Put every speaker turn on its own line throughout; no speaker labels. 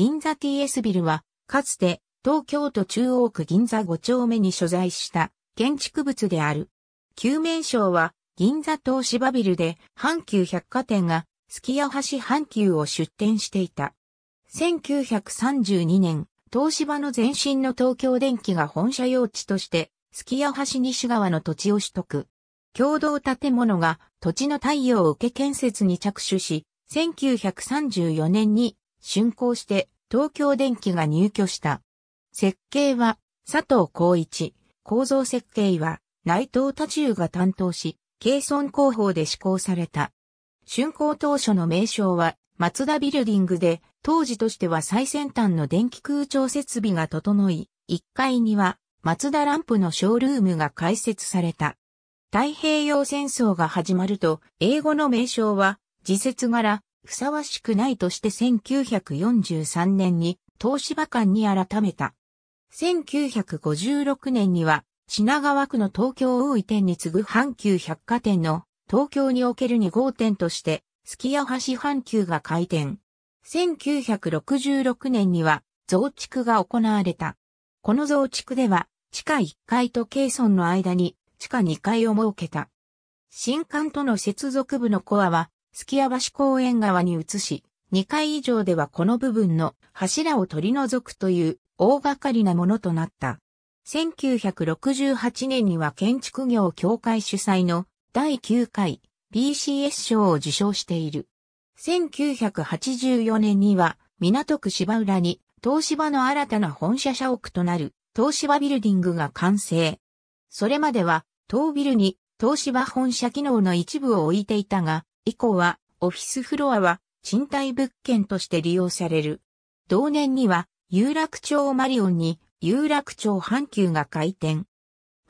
銀座 TS ビルは、かつて東京都中央区銀座5丁目に所在した建築物である。旧名称は銀座東芝ビルで阪急百貨店がすき橋阪急を出店していた。1932年、東芝の前身の東京電機が本社用地として、すき橋西側の土地を取得。共同建物が土地の太陽受け建設に着手し、1934年に竣工して東京電機が入居した。設計は佐藤光一、構造設計は内藤達重が担当し、軽村工法で施行された。竣工当初の名称は松田ビルディングで、当時としては最先端の電気空調設備が整い、1階には松田ランプのショールームが開設された。太平洋戦争が始まると、英語の名称は、自説柄、ふさわしくないとして1943年に東芝館に改めた。1956年には品川区の東京大井店に次ぐ阪急百貨店の東京における2号店として、月屋橋阪急が開店。1966年には増築が行われた。この増築では地下1階と軽村の間に地下2階を設けた。新館との接続部のコアは月屋橋公園側に移し、2階以上ではこの部分の柱を取り除くという大掛かりなものとなった。1968年には建築業協会主催の第9回 BCS 賞を受賞している。1984年には港区芝浦に東芝の新たな本社社屋となる東芝ビルディングが完成。それまでは東ビルに東芝本社機能の一部を置いていたが、以降は、オフィスフロアは賃貸物件として利用される。同年には、有楽町マリオンに有楽町阪急が開店。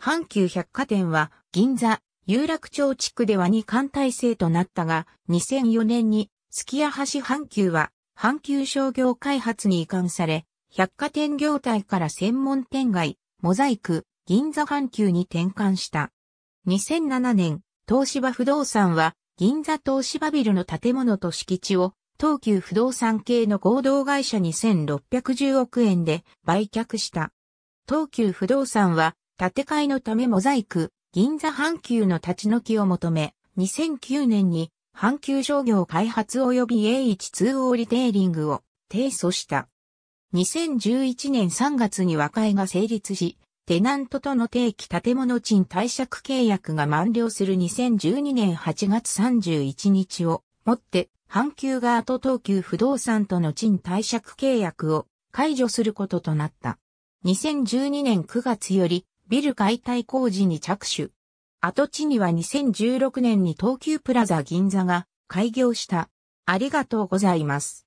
阪急百貨店は銀座、有楽町地区では2艦体制となったが、2004年に、月屋橋阪急は、阪急商業開発に移管され、百貨店業態から専門店街、モザイク、銀座阪急に転換した。2007年、東芝不動産は、銀座東芝ビルの建物と敷地を東急不動産系の合同会社に1610億円で売却した。東急不動産は建て替えのためモザイク、銀座阪急の立ち退きを求め、2009年に阪急商業開発及び a 1 2ーリテイリングを提訴した。2011年3月に和解が成立し、テナントとの定期建物賃貸借契約が満了する2012年8月31日をもって、阪急側と東急不動産との賃貸借契約を解除することとなった。2012年9月よりビル解体工事に着手。跡地には2016年に東急プラザ銀座が開業した。ありがとうございます。